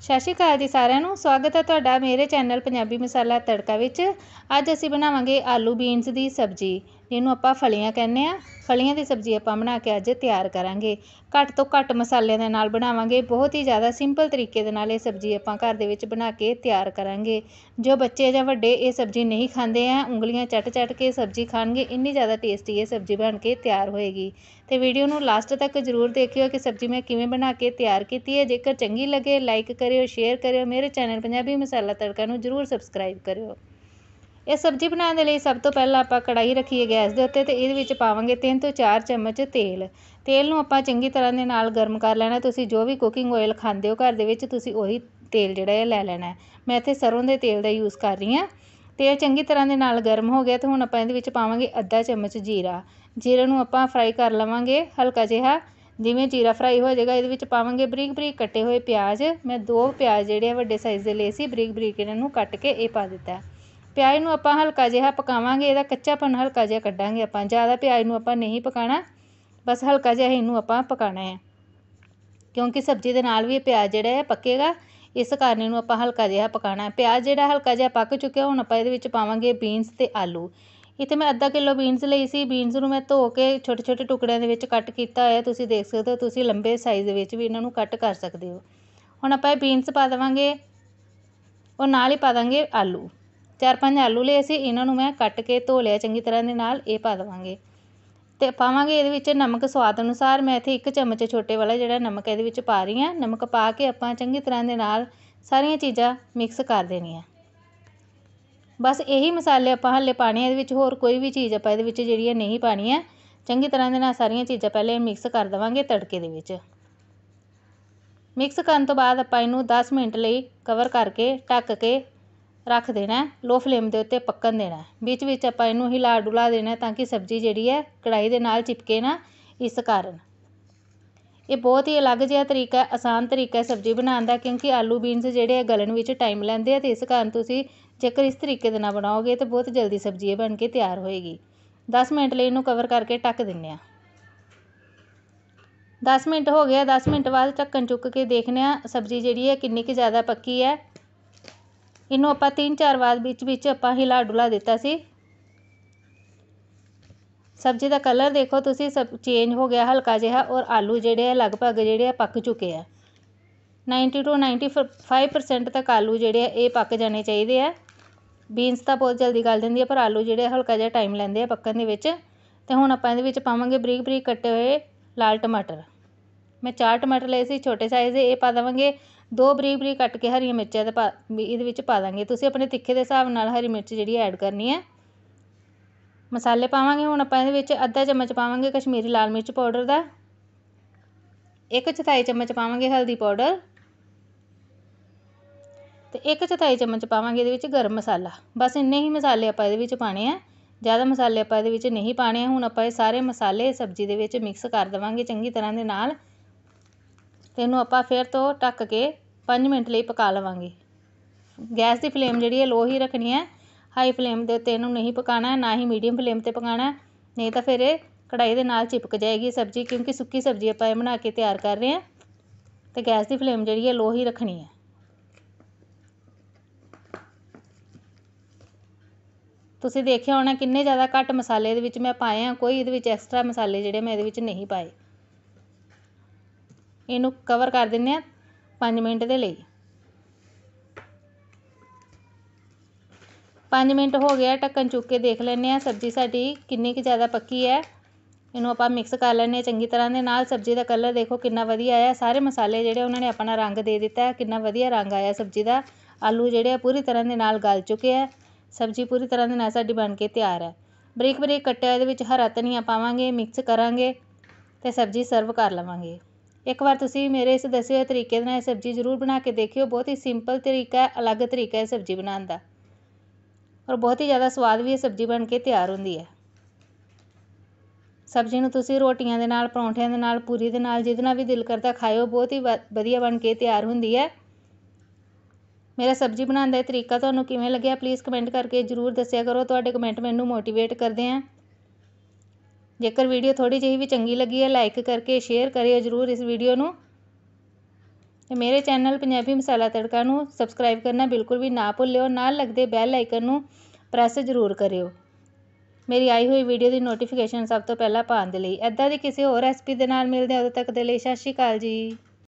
ਸਤਿ ਸ਼੍ਰੀ ਅਕਾਲ ਜੀ ਸਾਰਿਆਂ ਨੂੰ ਸਵਾਗਤ ਹੈ ਤੁਹਾਡਾ ਮੇਰੇ ਚੈਨਲ ਪੰਜਾਬੀ ਮਸਾਲਾ ਤੜਕਾ ਵਿੱਚ ਅੱਜ ਅਸੀਂ ਬਣਾਵਾਂਗੇ ਆਲੂ ਬੀਨਸ ਦੀ ਸਬਜ਼ੀ ਇਹਨੂੰ ਆਪਾਂ ਫਲੀਆਂ ਕਹਿੰਦੇ ਆ ਫਲੀਆਂ ਦੀ ਸਬਜ਼ੀ ਆਪਾਂ ਬਣਾ ਕੇ ਅੱਜ ਤਿਆਰ ਕਰਾਂਗੇ ਘੱਟ ਤੋਂ ਘੱਟ ਮਸਾਲਿਆਂ ਦੇ ਨਾਲ ਬਣਾਵਾਂਗੇ ਬਹੁਤ ਹੀ ਜ਼ਿਆਦਾ ਸਿੰਪਲ ਤਰੀਕੇ ਦੇ ਨਾਲ ਇਹ ਸਬਜ਼ੀ ਆਪਾਂ ਘਰ ਦੇ ਵਿੱਚ ਬਣਾ ਕੇ ਤਿਆਰ ਕਰਾਂਗੇ ਜੋ ਬੱਚੇ ਜਾਂ ਵੱਡੇ ਇਹ ਸਬਜ਼ੀ ਨਹੀਂ ਖਾਂਦੇ ਆ ਉਂਗਲੀਆਂ ਚਟ ਚਟ ਕੇ ਸਬਜ਼ੀ ਖਾਣਗੇ ਇੰਨੀ ਜ਼ਿਆਦਾ ਟੇਸਟੀ ਇਹ ਸਬਜ਼ੀ ਬਣ ਕੇ ਤਿਆਰ ਹੋਏਗੀ ਤੇ ਵੀਡੀਓ ਨੂੰ ਲਾਸਟ ਤੱਕ ਜ਼ਰੂਰ ਦੇਖਿਓ ਕਿ ਸਬਜ਼ੀ ਮੈਂ ਕਿਵੇਂ ਬਣਾ ਕੇ ਤਿਆਰ ਕੀਤੀ ਹੈ ਜੇਕਰ ਚੰਗੀ ਲੱਗੇ ਲਾਈਕ ਕਰਿਓ ਸ਼ੇਅਰ ਕਰਿਓ ਮੇਰੇ ਚੈਨਲ ਪੰਜਾਬੀ ਮਸਾਲਾ ਤੜਕਾ ਨੂੰ ਜ਼ਰੂਰ ਸਬਸਕ੍ਰਾਈਬ ਕਰਿਓ ਇਹ ਸਬਜ਼ੀ ਬਣਾਉਣ ਦੇ ਲਈ ਸਭ ਤੋਂ ਪਹਿਲਾਂ ਆਪਾਂ ਕੜਾਹੀ ਰੱਖੀਏ ਗੈਸ ਦੇ ਉੱਤੇ ਤੇ ਇਹਦੇ ਵਿੱਚ ਪਾਵਾਂਗੇ 3 ਤੋਂ 4 ਚਮਚ ਤੇਲ ਤੇਲ ਨੂੰ ਆਪਾਂ ਚੰਗੀ ਤਰ੍ਹਾਂ ਦੇ ਨਾਲ ਗਰਮ ਕਰ ਲੈਣਾ ਤੁਸੀਂ ਜੋ ਵੀ ਕੁਕਿੰਗ ਆਇਲ ਖਾਂਦੇ ਹੋ ਘਰ ਦੇ ਵਿੱਚ ਤੁਸੀਂ ਉਹੀ ਤੇਲ ਜਿਹੜਾ ਹੈ ਲੈ ਲੈਣਾ ਮੈਂ ਇੱਥੇ ਸਰੋਂ ਦੇ ਤੇਲ ਦਾ ਯੂਜ਼ ਕਰ ਰਹੀ ਹਾਂ ਤੇਲ ਚੰਗੀ ਤਰ੍ਹਾਂ ਦੇ ਨਾਲ ਗਰਮ ਹੋ ਗਿਆ ਤੇ ਹੁਣ ਆਪਾਂ ਇਹਦੇ ਵਿੱਚ ਪਾਵਾਂਗੇ ਅੱਧਾ ਚਮਚ ਜੀਰਾ ਜੀਰੇ ਨੂੰ ਆਪਾਂ ਫਰਾਈ ਕਰ ਲਵਾਂਗੇ ਹਲਕਾ ਜਿਹਾ ਜਿਵੇਂ ਜੀਰਾ ਫਰਾਈ ਹੋ ਜਾਏਗਾ ਇਹਦੇ ਵਿੱਚ ਪਾਵਾਂਗੇ ਬਰੀਕ ਬਰੀਕ ਕੱਟੇ ਹੋਏ ਪਿਆਜ਼ ਮੈਂ ਦੋ ਪਿਆਜ਼ ਜਿਹੜੇ ਵੱਡੇ ਸਾਈਜ਼ ਦੇ ਲਏ ਸੀ ਬਰੀਕ ਬਰੀਕ ਇਹਨਾਂ ਨੂੰ ਕੱਟ ਕੇ ਇਹ ਪਾ ਦਿੱਤਾ ਪਿਆਜ਼ ਨੂੰ ਆਪਾਂ ਹਲਕਾ ਜਿਹਾ ਪਕਾਵਾਂਗੇ ਇਹਦਾ ਕੱਚਾਪਨ ਹਲਕਾ ਜਿਹਾ ਕੱਢਾਂਗੇ ਆਪਾਂ ਜ਼ਿਆਦਾ ਪਿਆਜ਼ ਨੂੰ ਆਪਾਂ ਨਹੀਂ ਪਕਾਣਾ ਬਸ ਹਲਕਾ ਜਿਹਾ ਇਹਨੂੰ ਆਪਾਂ ਪਕਾਣਾ ਹੈ ਕਿਉਂਕਿ ਸਬਜ਼ੀ ਦੇ ਨਾਲ ਵੀ ਪਿਆਜ਼ ਜਿਹੜਾ ਹੈ ਪੱਕੇਗਾ ਇਸ ਕਾਰਨ ਇਹਨੂੰ ਆਪਾਂ ਹਲਕਾ ਜਿਹਾ ਪਕਾਣਾ ਹੈ ਪਿਆਜ਼ ਜਿਹੜਾ ਹਲਕਾ ਜਿਹਾ ਪੱਕ ਚੁੱਕਿਆ ਹੁਣ ਆਪਾਂ ਇਹਦੇ ਵਿੱਚ ਪਾਵਾਂਗੇ ਬੀਨਸ ਤੇ ਆਲੂ ਇੱਥੇ ਮੈਂ ਅੱਧਾ ਕਿਲੋ ਬੀਨਸ ਲਈ ਸੀ ਬੀਨਸ ਨੂੰ ਮੈਂ ਧੋ ਕੇ ਛੋਟੇ ਛੋਟੇ ਟੁਕੜਿਆਂ ਦੇ ਵਿੱਚ ਕੱਟ ਕੀਤਾ ਹੋਇਆ ਤੁਸੀਂ ਦੇਖ ਸਕਦੇ ਹੋ ਤੁਸੀਂ ਲੰਬੇ ਸਾਈਜ਼ ਦੇ ਵਿੱਚ ਵੀ ਇਹਨਾਂ ਨੂੰ ਕੱਟ ਕਰ ਸਕਦੇ ਹੋ ਹੁਣ ਆਪਾਂ ਇਹ ਬੀਨਸ ਪਾ ਦੇਵਾਂਗੇ ਔਰ ਨਾਲ ਹੀ ਪਾ ਦਾਂਗੇ ਆਲੂ ਚਾਰ ਪੰਜ ਆਲੂ ਲਏ ਸੀ ਇਹਨਾਂ ਨੂੰ ਮੈਂ ਕੱਟ ਕੇ ਧੋ ਲਿਆ ਚੰਗੀ ਤਰ੍ਹਾਂ ਦੇ ਨਾਲ ਇਹ ਪਾ ਦੇਵਾਂਗੇ ਤੇ ਪਾਵਾਂਗੇ ਇਹਦੇ ਵਿੱਚ ਨਮਕ ਸਵਾਦ ਅਨੁਸਾਰ ਮੈਂ ਇੱਥੇ ਇੱਕ ਚਮਚ ਛੋਟੇ ਵਾਲਾ ਜਿਹੜਾ ਨਮਕ ਇਹਦੇ ਵਿੱਚ ਪਾ ਰਹੀ ਹਾਂ ਨਮਕ ਪਾ ਕੇ ਆਪਾਂ ਚੰਗੀ ਤਰ੍ਹਾਂ ਦੇ ਨਾਲ ਸਾਰੀਆਂ ਚੀਜ਼ਾਂ ਮਿਕਸ ਕਰ ਦੇਣੀਆਂ ਬਸ ਇਹੀ ਮਸਾਲੇ ਆਪਾਂ ਹੱਲੇ ਪਾਣੇ ਇਹਦੇ ਵਿੱਚ ਹੋਰ ਕੋਈ ਵੀ ਚੀਜ਼ ਆਪਾਂ ਇਹਦੇ ਵਿੱਚ ਜਿਹੜੀ ਹੈ ਨਹੀਂ ਪਾਣੀ ਹੈ ਚੰਗੀ ਤਰ੍ਹਾਂ ਦੇ ਨਾਲ ਸਾਰੀਆਂ ਚੀਜ਼ਾਂ ਪਹਿਲੇ ਮਿਕਸ ਕਰ ਦੇਵਾਂਗੇ ਤੜਕੇ ਦੇ ਵਿੱਚ ਮਿਕਸ ਕਰਨ ਤੋਂ ਬਾਅਦ ਆਪਾਂ ਇਹਨੂੰ 10 ਮਿੰਟ ਲਈ ਕਵਰ ਕਰਕੇ ਢੱਕ ਕੇ ਰੱਖ ਦੇਣਾ ਲੋਅ ਫਲੇਮ ਦੇ ਉੱਤੇ ਪੱਕਣ ਦੇਣਾ ਵਿੱਚ ਵਿੱਚ ਆਪਾਂ ਇਹਨੂੰ ਹਿਲਾ ਡੁਲਾ ਦੇਣਾ ਤਾਂ ਕਿ ਸਬਜ਼ੀ ਜਿਹੜੀ ਹੈ ਕੜਾਈ ਦੇ ਨਾਲ ਚਿਪਕੇ ਨਾ ਇਸ ਕਾਰਨ ਇਹ ਬਹੁਤ ਹੀ ਅਲੱਗ ਜਿਹਾ ਤਰੀਕਾ ਆਸਾਨ ਤਰੀਕਾ ਸਬਜ਼ੀ ਬਣਾਉਣ ਦਾ ਕਿਉਂਕਿ ਆਲੂ ਬੀਨਸ ਜਿਹੜੇ ਗਲਣ ਵਿੱਚ ਟਾਈਮ ਲੈਂਦੇ ਆ ਤੇ ਇਸ ਕਾਰਨ ਤੁਸੀਂ ਜੇਕਰ ਇਸ ਤਰੀਕੇ ਦੇ ਨਾਲ ਬਣਾਓਗੇ ਤਾਂ ਬਹੁਤ ਜਲਦੀ ਸਬਜ਼ੀ ਇਹ ਬਣ ਕੇ ਤਿਆਰ ਹੋਏਗੀ 10 ਮਿੰਟ ਲਈ ਇਹਨੂੰ ਕਵਰ ਕਰਕੇ ਟੱਕ ਦਿੰਨੇ ਆ 10 ਮਿੰਟ ਹੋ ਗਿਆ 10 ਮਿੰਟ ਬਾਅਦ ਚੱਕਣ ਚੁੱਕ ਕੇ ਦੇਖਨੇ ਆ ਸਬਜ਼ੀ ਜਿਹੜੀ ਹੈ ਕਿੰਨੀ ਕਿ ਜ਼ਿਆਦਾ ਪੱਕੀ ਹੈ ਇਹਨੂੰ ਆਪਾਂ ਤਿੰਨ ਚਾਰ ਵਾਰ ਵਿੱਚ ਵਿੱਚ ਆਪਾਂ ਹਿਲਾ ਡੁਲਾ ਦਿੱਤਾ ਸੀ ਸਬਜ਼ੀ ਦਾ ਕਲਰ ਦੇਖੋ ਤੁਸੀਂ ਸਭ ਚੇਂਜ ਹੋ ਗਿਆ ਹਲਕਾ ਜਿਹਾ ਔਰ ਆਲੂ ਜਿਹੜੇ ਆ ਲਗਭਗ ਜਿਹੜੇ ਆ ਪੱਕ ਚੁੱਕੇ ਆ 90 ਤੋਂ 95% ਤੱਕ ਆਲੂ ਜਿਹੜੇ ਆ ਇਹ ਪੱਕ ਜਾਣੇ ਚਾਹੀਦੇ ਆ ਬੀਨਸ ਤਾਂ ਬਹੁਤ ਜਲਦੀ ਗਲ ਜਾਂਦੀ ਆ ਪਰ ਆਲੂ ਜਿਹੜੇ ਹਲਕਾ ਜਿਹਾ ਟਾਈਮ ਲੈਂਦੇ ਆ ਪੱਕਣ ਦੇ ਵਿੱਚ ਤੇ ਹੁਣ ਆਪਾਂ ਇਹਦੇ ਵਿੱਚ ਪਾਵਾਂਗੇ ਬਰੀਕ ਬਰੀਕ ਕੱਟੇ ਹੋਏ ਲਾਲ ਟਮਾਟਰ ਮੈਂ ਚਾਰ ਟਮਾਟਰ ਲਏ ਸੀ ਛੋਟੇ ਸਾਈਜ਼ ਦੇ ਇਹ ਪਾ ਦੇਵਾਂਗੇ ਦੋ ਬਰੀਕ ਬਰੀਕ ਕੱਟ ਕੇ ਹਰੀਆਂ ਮਿਰਚਾਂ ਦੇ ਪਾ ਵੀ ਇਹਦੇ ਵਿੱਚ ਪਾ ਦਾਂਗੇ ਤੁਸੀਂ ਆਪਣੇ ਤਿੱਖੇ ਦੇ ਹਿਸਾਬ ਨਾਲ ਹਰੀ ਮਿਰਚ ਜਿਹੜੀ ਐਡ ਕਰਨੀ ਹੈ ਮਸਾਲੇ ਪਾਵਾਂਗੇ ਹੁਣ ਆਪਾਂ ਇਹਦੇ ਵਿੱਚ ਅੱਧਾ ਚਮਚ ਪਾਵਾਂਗੇ ਕਸ਼ਮੀਰੀ ਲਾਲ ਮਿਰਚ ਪਾਊਡਰ ਦਾ ਇੱਕ ਚੌਥਾਈ ਚਮਚ ਪਾਵਾਂਗੇ ਹਲਦੀ ਪਾਊਡਰ ਤੇ ਇੱਕ ਚੌਥਾਈ ਚਮਚ ਪਾਵਾਂਗੇ ਇਹਦੇ ਵਿੱਚ ਗਰਮ ਮਸਾਲਾ ਬਸ ਇੰਨੇ ਹੀ ਮਸਾਲੇ ਆਪਾਂ ਇਹਦੇ ਵਿੱਚ ਪਾਣੇ ਆ ਜ਼ਿਆਦਾ ਮਸਾਲੇ ਆਪਾਂ ਇਹਦੇ ਵਿੱਚ ਨਹੀਂ ਪਾਣੇ ਹੁਣ ਆਪਾਂ ਇਹ ਸਾਰੇ ਮਸਾਲੇ ਸਬਜ਼ੀ ਦੇ ਵਿੱਚ ਮਿਕਸ ਕਰ ਦੇਵਾਂਗੇ ਚੰਗੀ ਤਰ੍ਹਾਂ ਦੇ ਨਾਲ ਤੇ ਇਹਨੂੰ ਆਪਾਂ ਫਿਰ ਤੋਂ ਢੱਕ ਕੇ ਪੰਜ ਮਿੰਟ ਲਈ ਪਕਾ ਲਵਾਂਗੇ ਗੈਸ ਦੀ ਫਲੇਮ ਜਿਹੜੀ ਹੈ ਲੋ ਹੀ ਰੱਖਣੀ ਹੈ ਹਾਈ ਫਲੇਮ ਦੇ ਉੱਤੇ ਇਹਨੂੰ ਨਹੀਂ ਪਕਾਉਣਾ ਨਾ ਹੀ ਮੀਡੀਅਮ ਫਲੇਮ 'ਤੇ ਪਕਾਉਣਾ ਨਹੀਂ ਤਾਂ ਫਿਰ ਇਹ ਕੜਾਈ ਦੇ ਨਾਲ ਚਿਪਕ ਜਾਏਗੀ ਸਬਜ਼ੀ ਕਿਉਂਕਿ ਸੁੱਕੀ ਸਬਜ਼ੀ ਆਪਾਂ ਇਹ ਬਣਾ ਕੇ ਤਿਆਰ ਕਰ ਰਹੇ ਹਾਂ ਤੇ ਗੈਸ ਦੀ ਫਲੇਮ ਜਿਹੜੀ ਹੈ ਲੋ ਹੀ ਰੱਖਣੀ ਹੈ ਤੁਸੀਂ ਦੇਖਿਆ ਹੋਣਾ ਕਿੰਨੇ ਜ਼ਿਆਦਾ ਘੱਟ ਮਸਾਲੇ ਦੇ ਵਿੱਚ ਮੈਂ ਪਾਏ ਆ ਕੋਈ ਇਹਦੇ ਵਿੱਚ ਐਕਸਟਰਾ ਮਸਾਲੇ ਜਿਹੜੇ ਮੈਂ ਇਹਦੇ ਵਿੱਚ ਨਹੀਂ ਪਾਏ ਇਹਨੂੰ ਕਵਰ ਕਰ ਦਿੰਨੇ ਆ 5 ਮਿੰਟ ਦੇ ਲਈ 5 ਮਿੰਟ ਹੋ ਗਿਆ ਢੱਕਣ ਚੁੱਕ ਕੇ ਦੇਖ ਲੈਂਦੇ ਆ ਸਬਜ਼ੀ ਸਾਡੀ ਕਿੰਨੀ ਕੁ ਜ਼ਿਆਦਾ ਪੱਕੀ ਹੈ ਇਹਨੂੰ ਆਪਾਂ ਮਿਕਸ ਕਰ ਲੈਂਦੇ ਆ ਚੰਗੀ ਤਰ੍ਹਾਂ ਦੇ ਨਾਲ ਸਬਜ਼ੀ ਦਾ ਕਲਰ ਦੇਖੋ ਕਿੰਨਾ ਵਧੀਆ ਆਇਆ ਸਾਰੇ ਮਸਾਲੇ ਜਿਹੜੇ ਉਹਨਾਂ ਨੇ ਆਪਣਾ ਰੰਗ ਦੇ ਦਿੱਤਾ ਕਿੰਨਾ ਵਧੀਆ ਰੰਗ ਆਇਆ ਸਬਜ਼ੀ ਦਾ ਆਲੂ ਜਿਹੜੇ ਆ ਪੂਰੀ ਤਰ੍ਹਾਂ ਦੇ ਨਾਲ ਗਲ ਚੁੱਕੇ ਆ ਸਬਜ਼ੀ ਪੂਰੀ ਤਰ੍ਹਾਂ ਦੇ ਨਾਲ ਸਾਡੀ ਬਣ ਕੇ ਤਿਆਰ ਹੈ ਬਰੀਕ ਬਰੀਕ ਕੱਟਿਆ ਇਹਦੇ ਵਿੱਚ ਹਰਾ ਧਨੀਆ ਪਾਵਾਂਗੇ ਮਿਕਸ ਕਰਾਂਗੇ ਤੇ ਸਬਜ਼ੀ ਸਰਵ ਕਰ ਲਵਾਂਗੇ ਇੱਕ ਵਾਰ ਤੁਸੀਂ ਮੇਰੇ ਇਸ ਦੱਸੇ ਹੋਏ ਤਰੀਕੇ ਨਾਲ ਇਹ ਸਬਜ਼ੀ ਜ਼ਰੂਰ ਬਣਾ ਕੇ ਦੇਖਿਓ ਬਹੁਤ ਹੀ ਸਿੰਪਲ ਤਰੀਕਾ ਅਲੱਗ ਤਰੀਕਾ ਹੈ ਸਬਜ਼ੀ ਬਣਾਉਣ ਦਾ ਔਰ ਬਹੁਤ ਹੀ ਜ਼ਿਆਦਾ ਸਵਾਦ ਵੀ ਇਹ ਸਬਜ਼ੀ ਬਣ ਕੇ ਤਿਆਰ ਹੁੰਦੀ ਹੈ ਸਬਜ਼ੀ ਨੂੰ ਤੁਸੀਂ ਰੋਟੀਆਂ ਦੇ ਨਾਲ ਪਰੌਂਠਿਆਂ ਦੇ ਨਾਲ ਪੂਰੀ ਦੇ ਨਾਲ ਜਿਹਦੇ ਨਾਲ ਵੀ ਦਿਲ ਕਰਦਾ ਖਾਇਓ ਬਹੁਤ ਹੀ ਵਧੀਆ ਬਣ ਕੇ ਤਿਆਰ ਹੁੰਦੀ ਹੈ ਮੇਰਾ ਸਬਜ਼ੀ ਬਣਾਉਣ ਦਾ ਤਰੀਕਾ ਤੁਹਾਨੂੰ ਕਿਵੇਂ ਲੱਗਿਆ ਪਲੀਜ਼ ਕਮੈਂਟ ਕਰਕੇ ਜ਼ਰੂਰ ਦੱਸਿਆ ਕਰੋ ਤੁਹਾਡੇ ਕਮੈਂਟ ਮੈਨੂੰ ਮੋਟੀਵੇਟ ਕਰਦੇ ਆ ਜੇਕਰ ਵੀਡੀਓ ਥੋੜੀ ਜਿਹੀ ਵੀ ਚੰਗੀ ਲੱਗੀ ਹੈ ਲਾਈਕ ਕਰਕੇ ਸ਼ੇਅਰ ਕਰਿਓ ਜਰੂਰ ਇਸ ਵੀਡੀਓ ਨੂੰ ਤੇ ਮੇਰੇ ਚੈਨਲ ਪੰਜਾਬੀ ਮਸਾਲਾ ਤੜਕਾ ਨੂੰ ਸਬਸਕ੍ਰਾਈਬ ਕਰਨਾ ਬਿਲਕੁਲ ਵੀ ਨਾ ਭੁੱਲਿਓ ਨਾਲ ਲੱਗਦੇ ਬੈਲ ਆਈਕਨ ਨੂੰ ਪ੍ਰੈਸ ਜ਼ਰੂਰ ਕਰਿਓ ਮੇਰੀ ਆਈ ਹੋਈ ਵੀਡੀਓ ਦੀ ਨੋਟੀਫਿਕੇਸ਼ਨ ਸਭ ਤੋਂ ਪਹਿਲਾਂ ਪਾਉਣ ਦੇ ਲਈ ਐਦਾਂ ਦੀ ਕਿਸੇ ਹੋਰ ਰੈਸਪੀ ਦੇ ਨਾਲ ਮਿਲਦੇ ਹਾਂ ਉਦੋਂ ਤੱਕ ਦੇ ਲਈ ਸਤਿ ਸ਼੍ਰੀ ਅਕਾਲ ਜੀ